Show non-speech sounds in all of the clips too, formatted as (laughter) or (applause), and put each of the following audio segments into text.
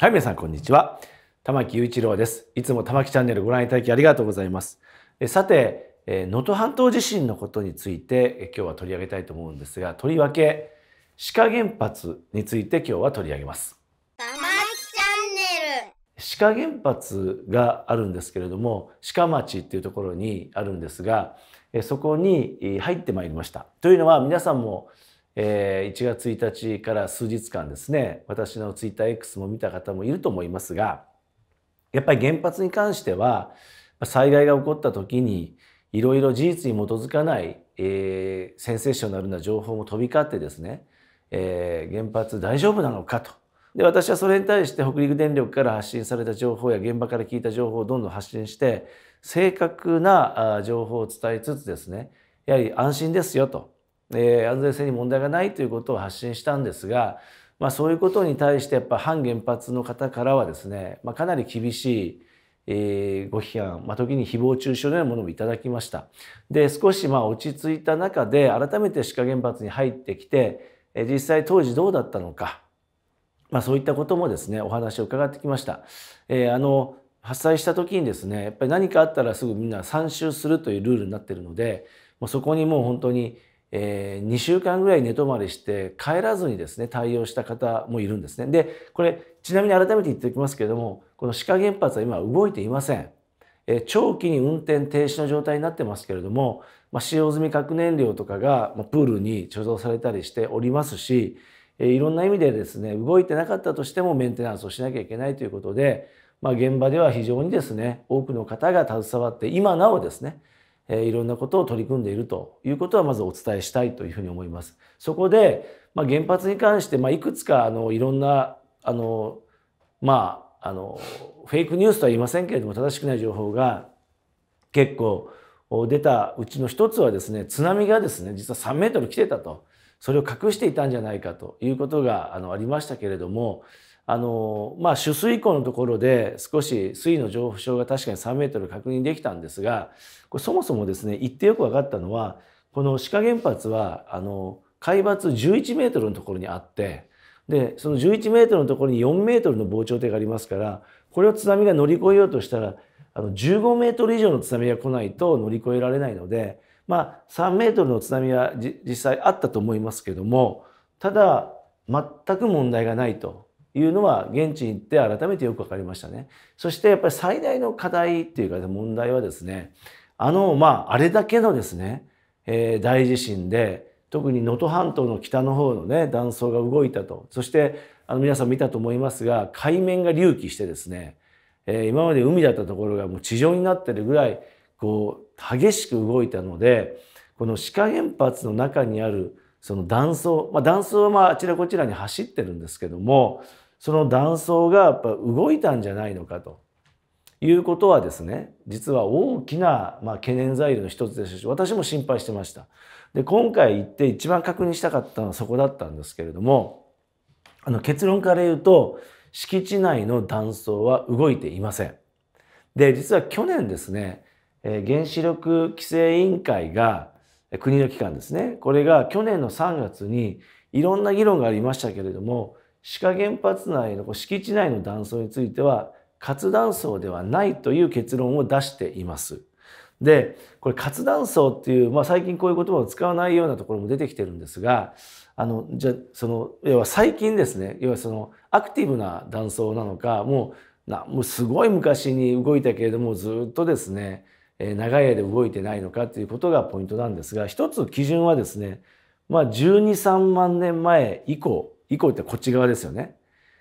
はい、皆さん、こんにちは。玉木雄一郎です。いつも玉木チャンネルご覧いただきありがとうございます。さて、能登半島地震のことについて今日は取り上げたいと思うんですが、とりわけ、鹿原発について今日は取り上げます。玉木チャンネル鹿原発があるんですけれども、志賀町っていうところにあるんですが、そこに入ってまいりました。というのは皆さんもえー、1月1日から数日間ですね私の TwitterX も見た方もいると思いますがやっぱり原発に関しては災害が起こった時にいろいろ事実に基づかない、えー、センセーショナルな情報も飛び交ってですね、えー、原発大丈夫なのかとで私はそれに対して北陸電力から発信された情報や現場から聞いた情報をどんどん発信して正確な情報を伝えつつですねやはり安心ですよとえー、安全性に問題がないということを発信したんですが、まあ、そういうことに対してやっぱ反原発の方からはですね、まあ、かなり厳しい、えー、ご批判、まあ、時に誹謗中傷のようなものもいただきました。で少しまあ落ち着いた中で改めて志賀原発に入ってきて、えー、実際当時どうだったのか、まあ、そういったこともですねお話を伺ってきました。えー、あの発災した時にですねやっぱり何かあったらすぐみんな参集するというルールになってるのでもうそこにもう本当にえー、2週間ぐらい寝泊まりして帰らずにですね対応した方もいるんですね。でこれちなみに改めて言っておきますけれどもこの歯原発は今動いていません。えー、長期に運転停止の状態になってますけれども、まあ、使用済み核燃料とかが、まあ、プールに貯蔵されたりしておりますし、えー、いろんな意味でですね動いてなかったとしてもメンテナンスをしなきゃいけないということで、まあ、現場では非常にですね多くの方が携わって今なおですねえいろんなことを取り組んでいるということはまずお伝えしたいというふうに思います。そこで、まあ、原発に関して、まあ、いくつかあのいろんなあのまああのフェイクニュースとは言いませんけれども正しくない情報が結構出たうちの一つはですね津波がですね実は3メートル来てたとそれを隠していたんじゃないかということがあのありましたけれどもあのまあ、取水口のところで少し水位の上昇が確かに3メートル確認できたんですがこれそもそもですね言ってよく分かったのはこの志賀原発はあの海抜11メートルのところにあってでその11メートルのところに4メートルの防潮堤がありますからこれを津波が乗り越えようとしたらあの15メートル以上の津波が来ないと乗り越えられないのでまあ3メートルの津波は実際あったと思いますけどもただ全く問題がないというのは現地に行って改めてよく分かりましたね。そしてやっぱり最大の課題っていうか問題はですねあのまああれだけのですね、えー、大地震で特に能登半島の北の方のね断層が動いたとそしてあの皆さん見たと思いますが海面が隆起してですね、えー、今まで海だったところがもう地上になってるぐらいこう激しく動いたのでこの志賀原発の中にあるその断層、まあ、断層はまああちらこちらに走ってるんですけどもその断層がやっぱ動いたんじゃないのかということはですね実は大きなまあ懸念材料の一つですし私も心配してました。で今回行って一番確認したかったのはそこだったんですけれどもあの結論から言うと敷地内の断層は動いていません。で実は去年ですね原子力規制委員会が国の機関ですね。これが去年の3月にいろんな議論がありましたけれども、志賀原発内の敷地内の断層については、活断層ではないという結論を出しています。で、これ活断層っていう、まあ最近こういう言葉を使わないようなところも出てきてるんですが、あの、じゃその、要は最近ですね、要はそのアクティブな断層なのか、もう、なもうすごい昔に動いたけれども、ずっとですね、長い間動いてないのかということがポイントなんですが一つ基準はですね、まあ、123万年前以降以降ってこっち側ですよね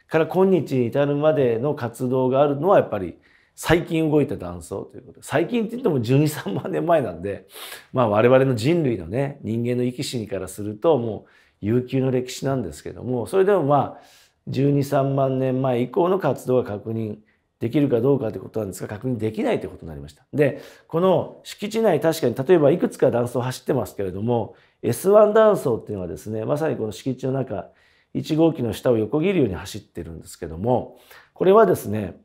から今日に至るまでの活動があるのはやっぱり最近動いた断層ということ最近って言っても123万年前なんで、まあ、我々の人類のね人間の生き死にからするともう悠久の歴史なんですけどもそれでもまあ123万年前以降の活動が確認できるかどうかということなんですが確認できないということになりました。でこの敷地内確かに例えばいくつか断層走ってますけれども S1 断層っていうのはですねまさにこの敷地の中1号機の下を横切るように走ってるんですけどもこれはですね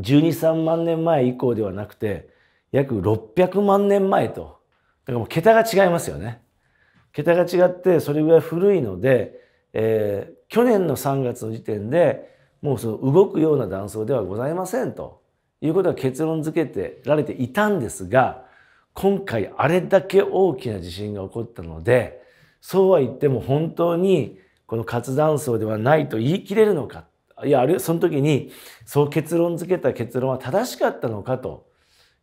123万年前以降ではなくて約600万年前とだからもう桁が違いますよね。桁が違ってそれぐらい古いので、えー、去年の3月の時点でもうその動くような断層ではございませんということが結論付けてられていたんですが今回あれだけ大きな地震が起こったのでそうは言っても本当にこの活断層ではないと言い切れるのかいやあるいはその時にそう結論付けた結論は正しかったのかと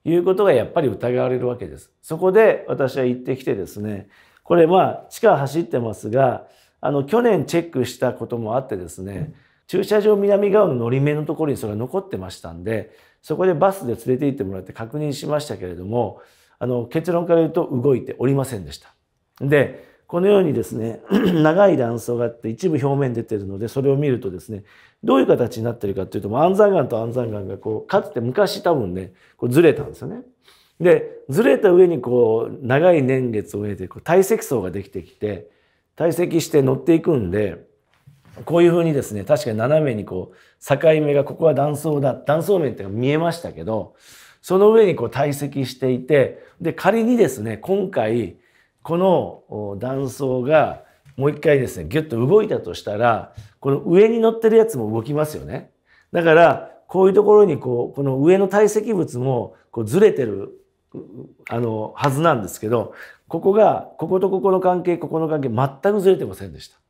いうことがやっぱり疑われるわけです。そこで私は行ってきてですねこれまあ地下走ってますがあの去年チェックしたこともあってですね、うん駐車場南側ののり面のところにそれが残ってましたんでそこでバスで連れて行ってもらって確認しましたけれどもあの結論から言うと動いておりませんでした。でこのようにですね (clears throat) 長い断層があって一部表面出てるのでそれを見るとですねどういう形になってるかっていうと安山岩と安山岩がこうかつて昔多分ねこうずれたんですよね。でずれた上にこう長い年月を経てこう堆積層ができてきて堆積して乗っていくんでこういうふうにですね、確かに斜めにこう、境目が、ここは断層だ、断層面っていうのが見えましたけど、その上にこう堆積していて、で、仮にですね、今回、この断層がもう一回ですね、ギュッと動いたとしたら、この上に乗ってるやつも動きますよね。だから、こういうところにこう、この上の堆積物もこうずれてる、あの、はずなんですけど、ここが、こことここの関係、ここの関係、全くずれてませんでした。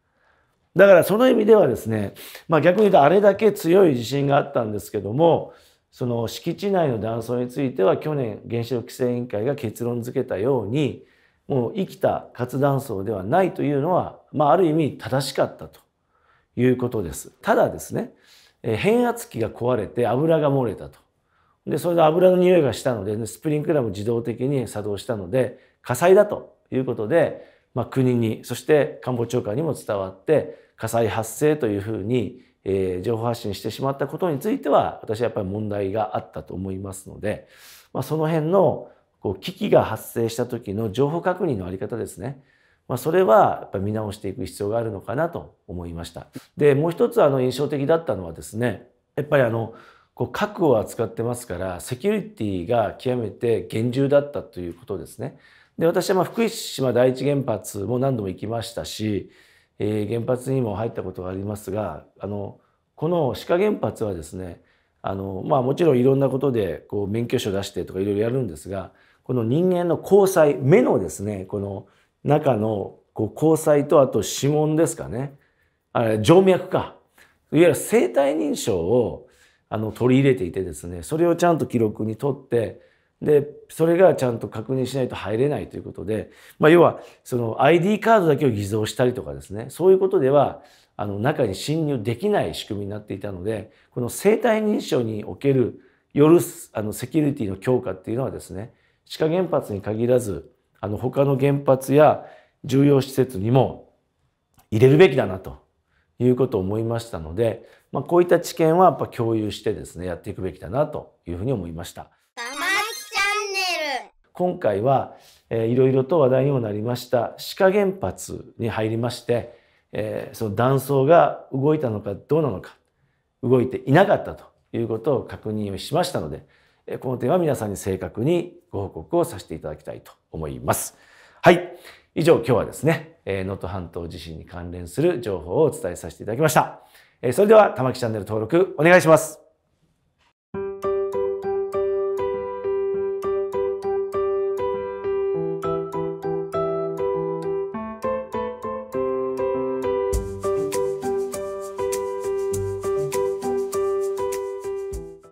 だからその意味ではですね、まあ、逆に言うとあれだけ強い地震があったんですけどもその敷地内の断層については去年原子力規制委員会が結論付けたようにもう生きた活断層ではないというのは、まあ、ある意味正しかったということです。ただですね変圧器が壊れて油が漏れたと。でそれで油の匂いがしたのでスプリンクラーも自動的に作動したので火災だということでまあ、国にそして官房長官にも伝わって火災発生というふうに、えー、情報発信してしまったことについては私はやっぱり問題があったと思いますので、まあ、その辺のこう危機が発生した時の情報確認の在り方ですね、まあ、それはやっぱ見直していく必要があるのかなと思いました。でもう一つあの印象的だったのはですねやっぱりあの核を扱ってますからセキュリティが極めて厳重だったということですね。で私はまあ福島第一原発も何度も行きましたし、えー、原発にも入ったことがありますがあのこの志賀原発はですねあの、まあ、もちろんいろんなことでこう免許証出してとかいろいろやるんですがこの人間の交際目のですねこの中のこう交際とあと指紋ですかねあれ静脈かいわゆる生体認証をあの取り入れていてですねそれをちゃんと記録に取ってで、それがちゃんと確認しないと入れないということで、まあ、要は、その ID カードだけを偽造したりとかですね、そういうことでは、あの、中に侵入できない仕組みになっていたので、この生体認証におけるよるあの、セキュリティの強化っていうのはですね、地下原発に限らず、あの、他の原発や重要施設にも入れるべきだなということを思いましたので、まあ、こういった知見はやっぱ共有してですね、やっていくべきだなというふうに思いました。今回はいろいろと話題にもなりました志賀原発に入りまして、えー、その断層が動いたのかどうなのか動いていなかったということを確認をしましたので、えこの点は皆さんに正確にご報告をさせていただきたいと思います。はい。以上、今日はですね、能、え、登、ー、半島地震に関連する情報をお伝えさせていただきました。えー、それでは、玉木チャンネル登録お願いします。